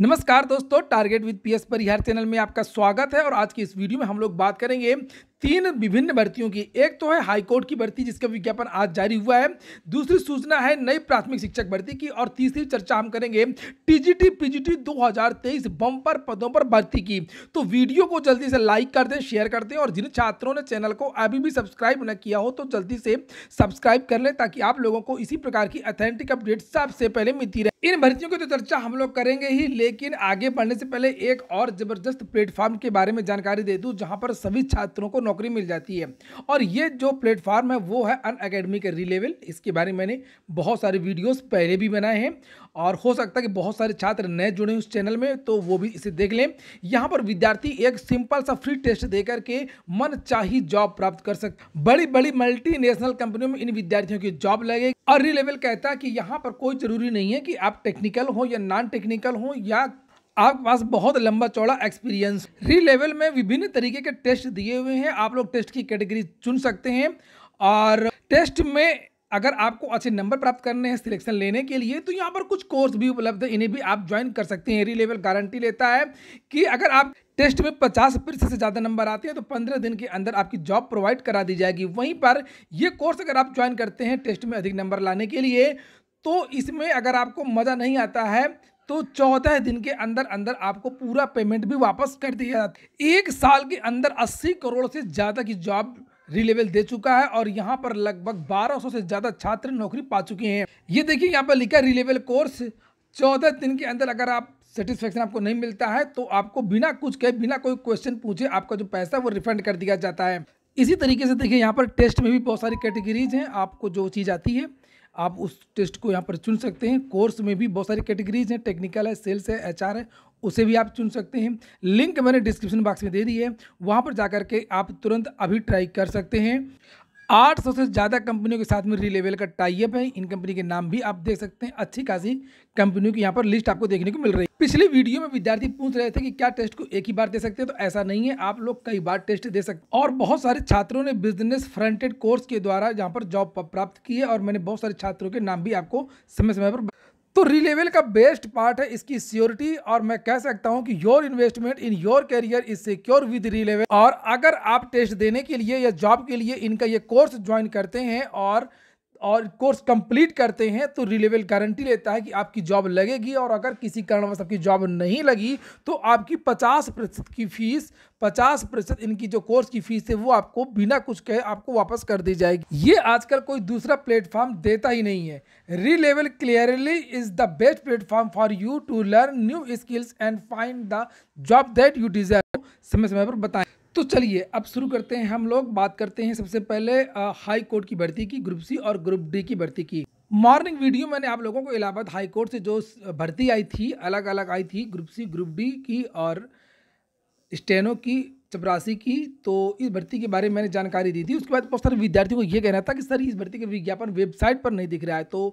नमस्कार दोस्तों target with P S Parihar channel में आपका स्वागत है और आज की इस वीडियो में हम लोग बात करेंगे तीन विभिन्न भर्तियों की एक तो है हाईकोर्ट की भर्ती जिसका विज्ञापन आज जारी हुआ है दूसरी सूचना है नई प्राथमिक शिक्षक भर्ती की और तीसरी चर्चा हम करेंगे टीजीटी पीजीटी 2023 बम्पर पदों पर भर्ती की तो वीडियो को जल्दी से लाइक कर दें शेयर कर दें और जिन छात्रों ने चैनल को अभी भी सब्सक्राइब न किया हो तो जल्दी से सब्सक्राइब कर लें ताकि आप लोगों को इसी प्रकार की अथेंटिक अपडेट सबसे पहले मिलती रहे इन भर्तियों की तो चर्चा हम लोग करेंगे ही लेकिन आगे बढ़ने से पहले एक और जबरदस्त प्लेटफॉर्म के बारे में जानकारी दे दूँ जहाँ पर सभी छात्रों को नौकरी मिल जाती है और ये जो प्लेटफार्म है वो है अन अकेडमी के रिलेवल इसके बारे में मैंने बहुत सारे वीडियोस पहले भी बनाए हैं और हो सकता है कि बहुत सारे छात्र नए जुड़े हैं उस चैनल में तो वो भी इसे देख लें यहाँ पर विद्यार्थी एक सिंपल सा फ्री टेस्ट दे करके मन चाही जॉब प्राप्त कर सकते बड़ी बड़ी मल्टीनेशनल कंपनियों में इन विद्यार्थियों की जॉब लगे और रिलेवल कहता है कि यहाँ पर कोई ज़रूरी नहीं है कि आप टेक्निकल हो या नॉन टेक्निकल हो या आपके पास बहुत लंबा चौड़ा एक्सपीरियंस री लेवल में विभिन्न तरीके के टेस्ट दिए हुए हैं आप लोग टेस्ट की कैटेगरी चुन सकते हैं और टेस्ट में अगर आपको अच्छे नंबर प्राप्त करने हैं सिलेक्शन लेने के लिए तो यहाँ पर कुछ कोर्स भी उपलब्ध है इन्हें भी आप ज्वाइन कर सकते हैं री लेवल गारंटी लेता है कि अगर आप टेस्ट में 50 प्रतिशत से ज़्यादा नंबर आते हैं तो 15 दिन के अंदर आपकी जॉब प्रोवाइड करा दी जाएगी वहीं पर ये कोर्स अगर आप ज्वाइन करते हैं टेस्ट में अधिक नंबर लाने के लिए तो इसमें अगर आपको मज़ा नहीं आता है तो चौदह दिन के अंदर अंदर आपको पूरा पेमेंट भी वापस कर दिया जाता एक साल के अंदर अस्सी करोड़ से ज़्यादा की जॉब रिलेवल दे चुका है और यहाँ पर लगभग 1200 से ज़्यादा छात्र नौकरी पा चुके हैं ये देखिए यहाँ पर लिखा रिलेवल कोर्स चौदह दिन के अंदर अगर आप सेटिस्फेक्शन आपको नहीं मिलता है तो आपको बिना कुछ कहे बिना कोई क्वेश्चन पूछे आपका जो पैसा वो रिफंड कर दिया जाता है इसी तरीके से देखिए यहाँ पर टेस्ट में भी बहुत सारी कैटेगरीज हैं आपको जो चीज़ आती है आप उस टेस्ट को यहाँ पर चुन सकते हैं कोर्स में भी बहुत सारी कैटेगरीज हैं टेक्निकल है सेल्स है एच है उसे भी आप चुन सकते हैं लिंक मैंने डिस्क्रिप्शन बॉक्स में दे दी है वहाँ पर जाकर के आप तुरंत अभी ट्राई कर सकते हैं आठ सौ से ज़्यादा कंपनियों के साथ में रीलेवल का टाइप है इन कंपनी के नाम भी आप देख सकते हैं अच्छी खासी कंपनियों की यहाँ पर लिस्ट आपको देखने को मिल रही है पिछले वीडियो में विद्यार्थी पूछ रहे थे कि क्या टेस्ट को एक ही बार दे सकते हैं तो ऐसा नहीं है आप लोग कई बार टेस्ट दे सकते और बहुत सारे छात्रों ने बिजनेस फ्रंटेड कोर्स के द्वारा यहाँ पर जॉब प्राप्त की है और मैंने बहुत सारे छात्रों के नाम भी आपको समय समय पर तो रिलेवल का बेस्ट पार्ट है इसकी सियोरिटी और मैं कह सकता हूं कि your investment in your career is secure with Relevel और अगर आप टेस्ट देने के लिए या जॉब के लिए इनका ये कोर्स ज्वाइन करते हैं और और कोर्स कंप्लीट करते हैं तो रिलेवल गारंटी लेता है कि आपकी जॉब लगेगी और अगर किसी कारणवश आपकी जॉब नहीं लगी तो आपकी पचास प्रतिशत की फ़ीस पचास प्रतिशत इनकी जो कोर्स की फ़ीस है वो आपको बिना कुछ कहे आपको वापस कर दी जाएगी ये आजकल कोई दूसरा प्लेटफॉर्म देता ही नहीं है Relevel clearly is the best platform for you to learn new skills and find the job that you desire समय समय पर बताएं तो चलिए अब शुरू करते हैं हम लोग बात करते हैं सबसे पहले आ, हाई कोर्ट की भर्ती की ग्रुप सी और ग्रुप डी की भर्ती की मॉर्निंग वीडियो मैंने आप लोगों को इलाहाबाद हाई कोर्ट से जो भर्ती आई थी अलग अलग आई थी ग्रुप सी ग्रुप डी की और स्टेनो की चपरासी की तो इस भर्ती के बारे में मैंने जानकारी दी थी उसके बाद बहुत सारे विद्यार्थियों को यह कहना था कि सर इस भर्ती के विज्ञापन वेबसाइट पर नहीं दिख रहा है तो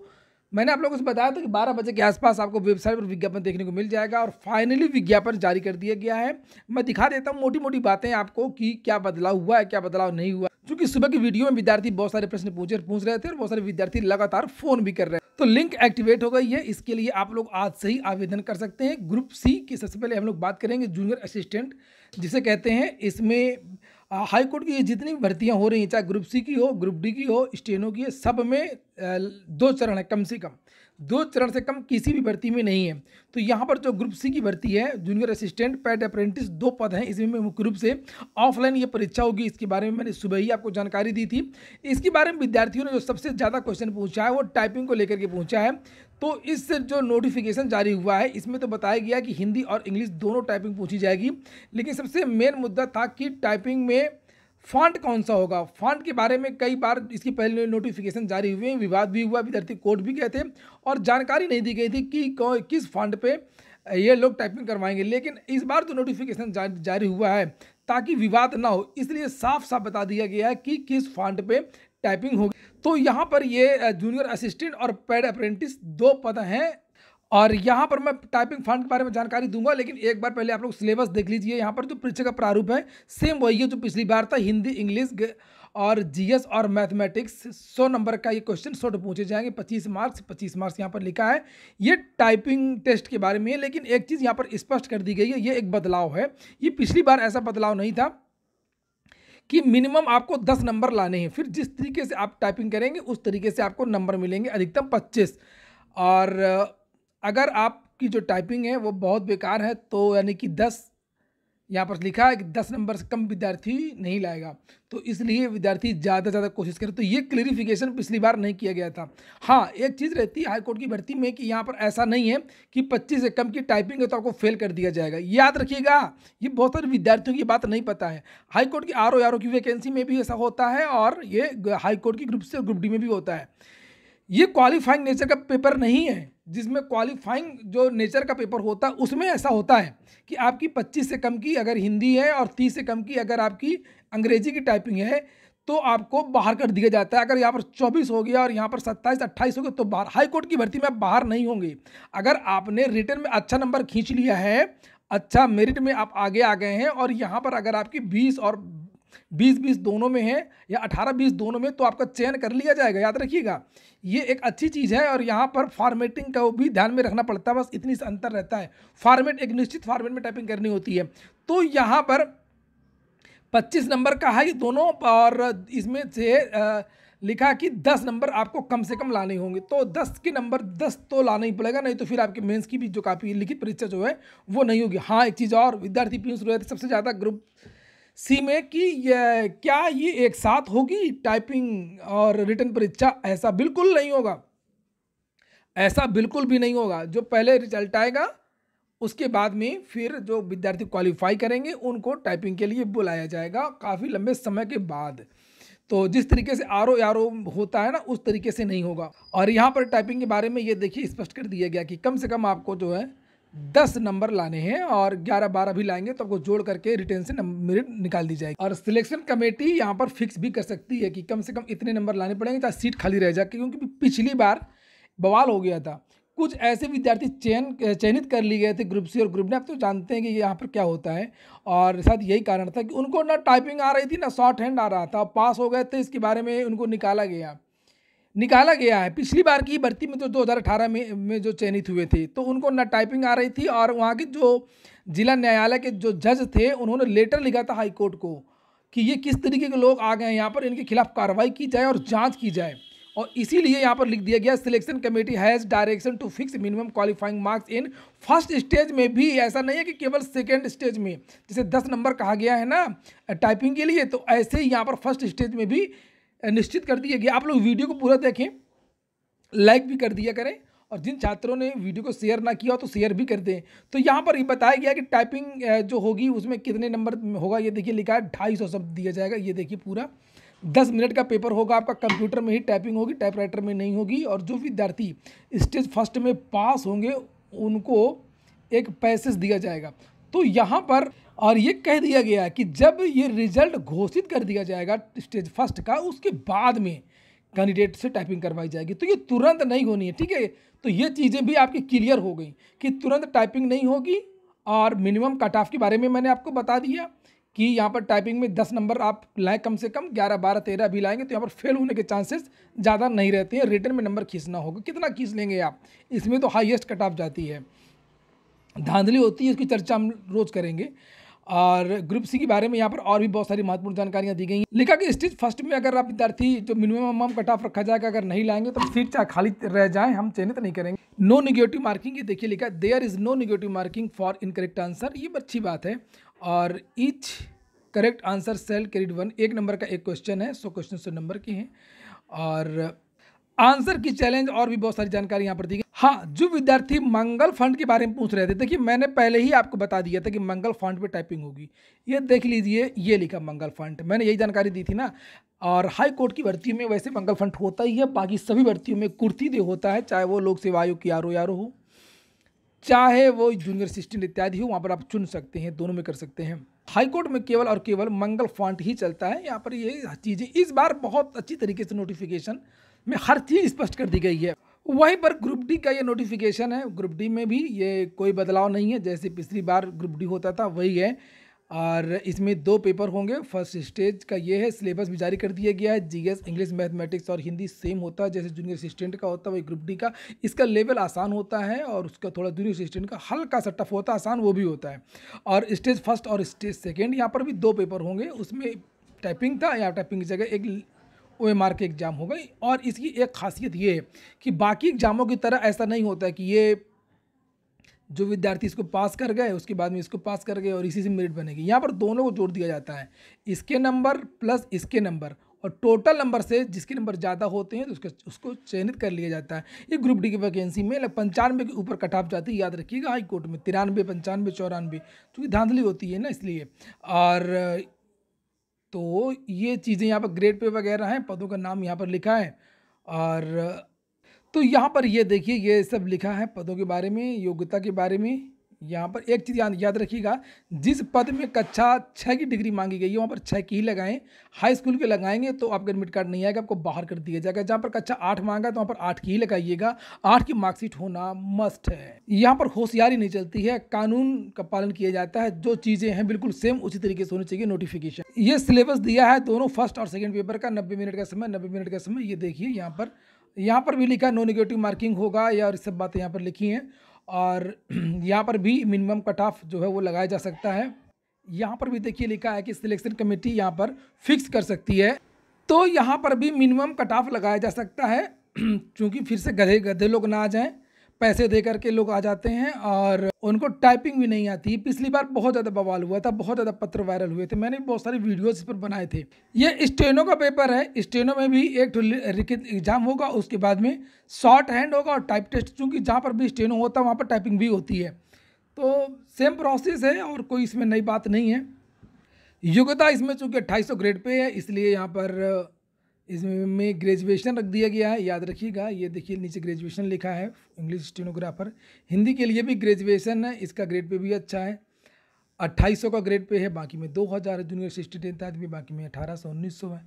मैंने आप लोगों से बताया था कि 12 बजे के आसपास आपको वेबसाइट पर विज्ञापन देखने को मिल जाएगा और फाइनली विज्ञापन जारी कर दिया गया है मैं दिखा देता हूँ मोटी मोटी बातें आपको कि क्या बदलाव हुआ है क्या बदलाव नहीं हुआ क्योंकि सुबह की वीडियो में विद्यार्थी बहुत सारे प्रश्न पूछे पूछ रहे थे और बहुत सारे विद्यार्थी लगातार फोन भी कर रहे हैं तो लिंक एक्टिवेट हो गई है इसके लिए आप लोग आज से ही आवेदन कर सकते हैं ग्रुप सी की सबसे पहले हम लोग बात करेंगे जूनियर असिस्टेंट जिसे कहते हैं इसमें हाईकोर्ट की ये जितनी भी भर्तियाँ हो रही हैं चाहे ग्रुप सी की हो ग्रुप डी की हो स्टेनो की सब में दो चरण है कम से कम दो चरण से कम किसी भी भर्ती में नहीं है तो यहाँ पर जो ग्रुप सी की भर्ती है जूनियर असिस्टेंट पैड अप्रेंटिस दो पद हैं इसमें मुख्य रूप से ऑफलाइन ये परीक्षा होगी इसके बारे में मैंने सुबह ही आपको जानकारी दी थी इसके बारे में विद्यार्थियों ने जो सबसे ज़्यादा क्वेश्चन पूछा है वो टाइपिंग को लेकर के पूछा है तो इस जो नोटिफिकेशन जारी हुआ है इसमें तो बताया गया कि हिंदी और इंग्लिश दोनों टाइपिंग पूछी जाएगी लेकिन सबसे मेन मुद्दा था कि टाइपिंग में फॉन्ट कौन सा होगा फॉन्ट के बारे में कई बार इसके पहले नोटिफिकेशन जारी हुए विवाद भी हुआ विद्यार्थी कोर्ट भी गए थे और जानकारी नहीं दी गई थी कि किस फॉन्ट पे ये लोग टाइपिंग करवाएंगे लेकिन इस बार तो नोटिफिकेशन जारी हुआ है ताकि विवाद ना हो इसलिए साफ साफ बता दिया गया है कि किस फॉन्ट पे टाइपिंग होगी तो यहाँ पर ये जूनियर असिस्टेंट और पेड अप्रेंटिस दो पद हैं और यहाँ पर मैं टाइपिंग फंड के बारे में जानकारी दूंगा लेकिन एक बार पहले आप लोग सिलेबस देख लीजिए यहाँ पर जो परीक्षा का प्रारूप है सेम वही है जो पिछली बार था हिंदी इंग्लिश और जीएस और मैथमेटिक्स सौ नंबर का ये क्वेश्चन शॉर्ट पूछे जाएंगे पच्चीस मार्क्स पच्चीस मार्क्स यहाँ पर लिखा है ये टाइपिंग टेस्ट के बारे में है लेकिन एक चीज़ यहाँ पर स्पष्ट कर दी गई है ये एक बदलाव है ये पिछली बार ऐसा बदलाव नहीं था कि मिनिमम आपको दस नंबर लाने हैं फिर जिस तरीके से आप टाइपिंग करेंगे उस तरीके से आपको नंबर मिलेंगे अधिकतम पच्चीस और अगर आपकी जो टाइपिंग है वो बहुत बेकार है तो यानी कि दस यहाँ पर लिखा है कि दस नंबर से कम विद्यार्थी नहीं लाएगा तो इसलिए विद्यार्थी ज़्यादा से ज़्यादा कोशिश करें तो ये क्लियरिफिकेशन पिछली बार नहीं किया गया था हाँ एक चीज़ रहती है हाईकोर्ट की भर्ती में कि यहाँ पर ऐसा नहीं है कि पच्चीस से कम की टाइपिंग है तो आपको फेल कर दिया जाएगा याद रखिएगा ये बहुत सारे विद्यार्थियों की बात नहीं पता है हाईकोर्ट की आर ओ आर ओ की वैकेंसी में भी ऐसा होता है और ये हाईकोर्ट की ग्रुप से ग्रुप डी में भी होता है ये क्वालिफाइंग नेचर का पेपर नहीं है जिसमें क्वालिफाइंग जो नेचर का पेपर होता है उसमें ऐसा होता है कि आपकी 25 से कम की अगर हिंदी है और 30 से कम की अगर आपकी अंग्रेजी की टाइपिंग है तो आपको बाहर कर दिया जाता है अगर यहाँ पर 24 हो गया और यहाँ पर 27 28 हो गया तो बाहर हाई कोर्ट की भर्ती में आप बाहर नहीं होंगे अगर आपने रिटर्न में अच्छा नंबर खींच लिया है अच्छा मेरिट में आप आगे आ गए हैं और यहाँ पर अगर आपकी बीस और बीस बीस दोनों में है या अठारह बीस दोनों में तो आपका चयन कर लिया जाएगा याद रखिएगा ये एक अच्छी चीज़ है और यहाँ पर फॉर्मेटिंग का भी ध्यान में रखना पड़ता है बस इतनी अंतर रहता है फॉर्मेट एक निश्चित फॉर्मेट में टाइपिंग करनी होती है तो यहाँ पर पच्चीस नंबर का है दोनों और इसमें से लिखा कि दस नंबर आपको कम से कम लाने होंगे तो दस के नंबर दस तो लाना ही पड़ेगा नहीं तो फिर आपके मेंस की भी जो काफ़ी लिखित परीक्षा जो है वो नहीं होगी हाँ एक चीज़ और विद्यार्थी पीयूष सबसे ज़्यादा ग्रुप सी में कि क्या ये एक साथ होगी टाइपिंग और रिटर्न परीक्षा ऐसा बिल्कुल नहीं होगा ऐसा बिल्कुल भी नहीं होगा जो पहले रिजल्ट आएगा उसके बाद में फिर जो विद्यार्थी क्वालिफाई करेंगे उनको टाइपिंग के लिए बुलाया जाएगा काफ़ी लंबे समय के बाद तो जिस तरीके से आर ओ आर ओ होता है ना उस तरीके से नहीं होगा और यहाँ पर टाइपिंग के बारे में ये देखिए स्पष्ट कर दिया गया कि कम से कम आपको जो है दस नंबर लाने हैं और ग्यारह बारह भी लाएंगे तो आपको जोड़ करके रिटर्न से मेरिट निकाल दी जाएगी और सिलेक्शन कमेटी यहाँ पर फिक्स भी कर सकती है कि कम से कम इतने नंबर लाने पड़ेंगे ताकि सीट खाली रह जाए क्योंकि पिछली बार बवाल हो गया था कुछ ऐसे विद्यार्थी चयन चयनित कर लिए गए थे ग्रुप सी और ग्रुप ने आप तो जानते हैं कि यहाँ पर क्या होता है और साथ यही कारण था कि उनको ना टाइपिंग आ रही थी ना शॉर्ट हैंड आ रहा था पास हो गए थे इसके बारे में उनको निकाला गया निकाला गया है पिछली बार की भर्ती में जो 2018 में में जो चयनित हुए थे तो उनको ना टाइपिंग आ रही थी और वहाँ के जो जिला न्यायालय के जो जज थे उन्होंने लेटर लिखा था हाईकोर्ट को कि ये किस तरीके के लोग आ गए हैं यहाँ पर इनके खिलाफ कार्रवाई की जाए और जाँच की जाए और इसीलिए यहाँ पर लिख दिया गया selection committee has direction to fix minimum qualifying marks in first stage में भी ऐसा नहीं है कि केवल सेकेंड स्टेज में जैसे दस नंबर कहा गया है ना टाइपिंग के लिए तो ऐसे ही यहाँ पर फर्स्ट स्टेज में भी निश्चित कर दिया गया आप लोग वीडियो को पूरा देखें लाइक भी कर दिया करें और जिन छात्रों ने वीडियो को शेयर ना किया हो तो शेयर भी कर दें तो यहाँ पर ये बताया गया कि टाइपिंग जो होगी उसमें कितने नंबर होगा ये देखिए लिखा है ढाई सौ शब्द दिया जाएगा ये देखिए पूरा दस मिनट का पेपर होगा आपका कंप्यूटर में ही टाइपिंग होगी टाइपराइटर में नहीं होगी और जो विद्यार्थी स्टेज फर्स्ट में पास होंगे उनको एक पैसेज दिया जाएगा तो यहाँ पर और ये कह दिया गया कि जब ये रिजल्ट घोषित कर दिया जाएगा स्टेज फर्स्ट का उसके बाद में कैंडिडेट से टाइपिंग करवाई जाएगी तो ये तुरंत नहीं होनी है ठीक है तो ये चीज़ें भी आपकी क्लियर हो गई कि तुरंत टाइपिंग नहीं होगी और मिनिमम कट ऑफ के बारे में मैंने आपको बता दिया कि यहाँ पर टाइपिंग में दस नंबर आप लाएँ कम से कम ग्यारह बारह तेरह भी लाएंगे तो यहाँ पर फेल होने के चांसेस ज़्यादा नहीं रहते हैं रिटर्न में नंबर खींचना होगा कितना खींच लेंगे आप इसमें तो हाईएस्ट कट ऑफ जाती है धांधली होती है उसकी चर्चा हम रोज़ करेंगे और ग्रुप सी के बारे में यहाँ पर और भी बहुत सारी महत्वपूर्ण जानकारियाँ दी गई हैं लिखा कि स्टेज फर्स्ट में अगर आप विद्यार्थी जो मिनिमम अमाउंट कट ऑफ रखा जाएगा अगर नहीं लाएंगे तो सीट चाहे खाली रह जाए हम चिन्हित नहीं करेंगे नो निगेटिव मार्किंग ये देखिए लिखा there is no negative marking for incorrect answer ये अच्छी बात है और each correct answer shall credit one एक नंबर का एक क्वेश्चन है सौ क्वेश्चन सौ नंबर के हैं और आंसर की चैलेंज और भी बहुत सारी जानकारी यहाँ पर दी गई हाँ जो विद्यार्थी मंगल फंड के बारे में पूछ रहे थे देखिए मैंने पहले ही आपको बता दिया था कि मंगल फंड पे टाइपिंग होगी ये देख लीजिए ये लिखा मंगल फंड मैंने यही जानकारी दी थी ना और हाई कोर्ट की भर्तियों में वैसे मंगल फंड होता ही है बाकी सभी भर्तियों में कुर्ती दे होता है चाहे वो लोक सेवा आयोग की आर ओ आर हो चाहे वो जूनियर असिस्टेंट इत्यादि हो वहाँ पर आप चुन सकते हैं दोनों में कर सकते हैं हाईकोर्ट में केवल और केवल मंगल फंड ही चलता है यहाँ पर ये चीज़ें इस बार बहुत अच्छी तरीके से नोटिफिकेशन में हर चीज़ स्पष्ट कर दी गई है वहीं पर ग्रुप डी का ये नोटिफिकेशन है ग्रुप डी में भी ये कोई बदलाव नहीं है जैसे पिछली बार ग्रुप डी होता था वही है और इसमें दो पेपर होंगे फर्स्ट स्टेज का ये है सिलेबस भी जारी कर दिया गया है जीएस इंग्लिश मैथमेटिक्स और हिंदी सेम होता है जैसे जूनियर असिस्टेंट का होता है वही ग्रुप डी का इसका लेवल आसान होता है और उसका थोड़ा जूनियर असिस्टेंट का हल्का सा टफ होता है आसान वो भी होता है और स्टेज फर्स्ट और स्टेज सेकेंड यहाँ पर भी दो पेपर होंगे उसमें टाइपिंग था या टाइपिंग की जगह एक ओ एम आर के एग्ज़ाम हो गई और इसकी एक खासियत ये है कि बाकी एग्ज़ामों की तरह ऐसा नहीं होता कि ये जो विद्यार्थी इसको पास कर गए उसके बाद में इसको पास कर गए और इसी से मेरिट बनेगी यहाँ पर दोनों को जोड़ दिया जाता है इसके नंबर प्लस इसके नंबर और टोटल नंबर से जिसके नंबर ज़्यादा होते हैं तो उसका उसको चयनित कर लिया जाता है ये ग्रुप डी की वैकेंसी में पंचानवे के ऊपर कट ऑफ जाती है याद रखिएगा हाई कोर्ट में तिरानवे पंचानवे चौरानवे चूँकि तो धांधली होती है ना इसलिए और तो ये चीज़ें यहाँ पर ग्रेड पे वगैरह हैं पदों का नाम यहाँ पर लिखा है और तो यहाँ पर ये देखिए ये सब लिखा है पदों के बारे में योग्यता के बारे में यहाँ पर एक चीज़ याद रखिएगा जिस पद में कक्षा छः की डिग्री मांगी गई है वहाँ पर छः की ही लगाएं हाई स्कूल के लगाएंगे तो आपका एडमिट कार्ड नहीं आएगा आपको बाहर कर दिया जाएगा जहाँ पर कक्षा आठ मांगा तो वहाँ पर आठ की ही लगाइएगा आठ की मार्कशीट होना मस्ट है यहाँ पर होशियारी नहीं चलती है कानून का पालन किया जाता है जो चीज़ें हैं बिल्कुल सेम उसी तरीके से होनी चाहिए नोटिफिकेशन ये सिलेबस दिया है दोनों फर्स्ट और सेकेंड पेपर का नब्बे मिनट का समय नब्बे मिनट का समय ये देखिए यहाँ पर यहाँ पर भी लिखा नो निगेटिव मार्किंग होगा या और सब बातें यहाँ पर लिखी हैं और यहाँ पर भी मिनिमम कट ऑफ जो है वो लगाया जा सकता है यहाँ पर भी देखिए लिखा है कि सिलेक्शन कमेटी यहाँ पर फिक्स कर सकती है तो यहाँ पर भी मिनिमम कट ऑफ लगाया जा सकता है क्योंकि फिर से गधे गधे लोग ना आ जाएँ पैसे दे करके लोग आ जाते हैं और उनको टाइपिंग भी नहीं आती पिछली बार बहुत ज़्यादा बवाल हुआ था बहुत ज़्यादा पत्र वायरल हुए थे मैंने बहुत सारे वीडियोस इस पर बनाए थे ये स्टेनो का पेपर है स्टेनो में भी एक लिखित एग्जाम होगा उसके बाद में शॉर्ट हैंड होगा और टाइप टेस्ट चूँकि जहाँ पर भी स्टेनो होता है वहाँ पर टाइपिंग भी होती है तो सेम प्रोसेस है और कोई इसमें नई बात नहीं है योग्यता इसमें चूँकि अट्ठाईस ग्रेड पे है इसलिए यहाँ पर इसमें ग्रेजुएशन रख दिया गया है याद रखिएगा ये देखिए नीचे ग्रेजुएशन लिखा है इंग्लिश स्टेनोग्राफर हिंदी के लिए भी ग्रेजुएशन है इसका ग्रेड पे भी अच्छा है अट्ठाईस सौ का ग्रेड पे है बाकी में दो हज़ार जूनियर सिक्सटी टेंथ आदमी बाकी में अठारह सौ उन्नीस सौ है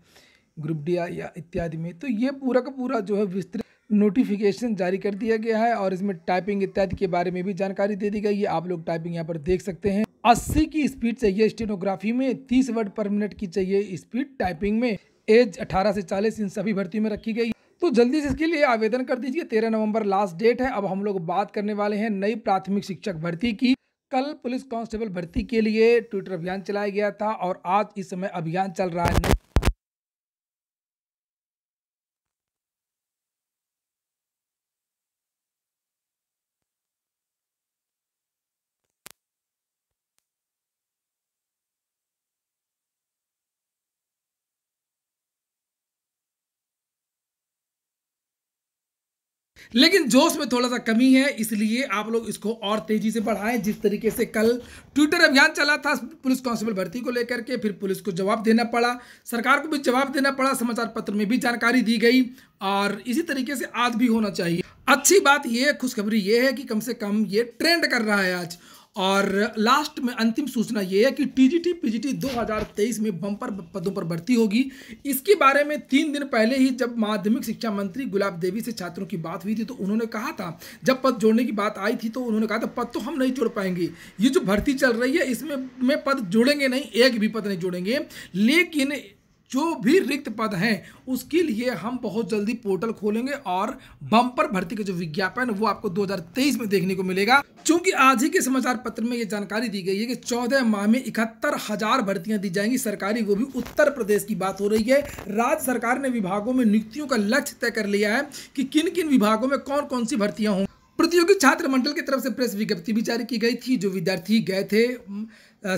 ग्रुप डी या इत्यादि में तो ये पूरा का पूरा जो है विस्तृत नोटिफिकेशन जारी कर दिया गया है और इसमें टाइपिंग इत्यादि के बारे में भी जानकारी दे दी गई है आप लोग टाइपिंग यहाँ पर देख सकते हैं 80 की स्पीड चाहिए स्टेनोग्राफी में 30 वर्ड पर मिनट की चाहिए स्पीड टाइपिंग में एज 18 से 40 इन सभी भर्ती में रखी गई तो जल्दी से इसके लिए आवेदन कर दीजिए तेरह नवंबर लास्ट डेट है अब हम लोग बात करने वाले हैं नई प्राथमिक शिक्षक भर्ती की कल पुलिस कांस्टेबल भर्ती के लिए ट्विटर अभियान चलाया गया था और आज इस समय अभियान चल रहा है लेकिन जोश में थोड़ा सा कमी है इसलिए आप लोग इसको और तेजी से बढ़ाएं जिस तरीके से कल ट्विटर अभियान चला था पुलिस कांस्टेबल भर्ती को लेकर के फिर पुलिस को जवाब देना पड़ा सरकार को भी जवाब देना पड़ा समाचार पत्र में भी जानकारी दी गई और इसी तरीके से आज भी होना चाहिए अच्छी बात यह खुशखबरी ये है कि कम से कम ये ट्रेंड कर रहा है आज और लास्ट में अंतिम सूचना ये है कि टीजीटी पीजीटी 2023 में बम्पर पदों पर भर्ती होगी इसके बारे में तीन दिन पहले ही जब माध्यमिक शिक्षा मंत्री गुलाब देवी से छात्रों की बात हुई थी तो उन्होंने कहा था जब पद जोड़ने की बात आई थी तो उन्होंने कहा था पद तो हम नहीं जोड़ पाएंगे ये जो भर्ती चल रही है इसमें में पद जोड़ेंगे नहीं एक भी पद नहीं जोड़ेंगे लेकिन जो भी रिक्त पद हैं उसके लिए हम बहुत जल्दी पोर्टल खोलेंगे और बम्पर भर्ती का जो विज्ञापन वो आपको 2023 में देखने को मिलेगा चूंकि आज ही के समाचार पत्र में ये जानकारी दी गई है कि 14 माह में इकहत्तर हजार भर्तियां दी जाएंगी सरकारी वो भी उत्तर प्रदेश की बात हो रही है राज्य सरकार ने विभागों में नियुक्तियों का लक्ष्य तय कर लिया है कि किन किन विभागों में कौन कौन सी भर्तियां होंगी प्रतियोगी छात्र मंडल की तरफ से प्रेस विज्ञप्ति भी जारी की गई थी जो विद्यार्थी गए थे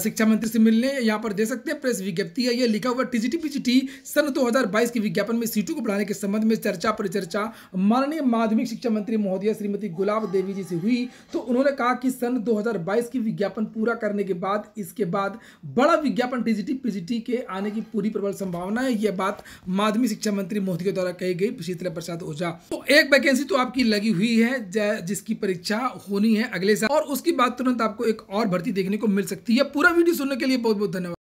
शिक्षा मंत्री से मिलने यहाँ पर दे सकते हैं प्रेस विज्ञप्ति है ये लिखा हुआ जी टी सन 2022 के विज्ञापन में सीटों को बढ़ाने के संबंध में चर्चा परिचर्चा माननीय माध्यमिक शिक्षा मंत्री महोदया श्रीमती गुलाब देवी जी से हुई तो उन्होंने कहा कि सन 2022 की विज्ञापन पूरा करने के बाद इसके बाद बड़ा विज्ञापन टीजीटी पीजीटी के आने की पूरी प्रबल संभावना है यह बात माध्यमिक शिक्षा मंत्री महोदया द्वारा कही गई शीतला प्रसाद ओझा तो एक वैकेंसी तो आपकी लगी हुई है जिसकी परीक्षा होनी है अगले साल और उसकी बात तुरंत आपको एक और भर्ती देखने को मिल सकती है पूरा वीडियो सुनने के लिए बहुत बहुत धन्यवाद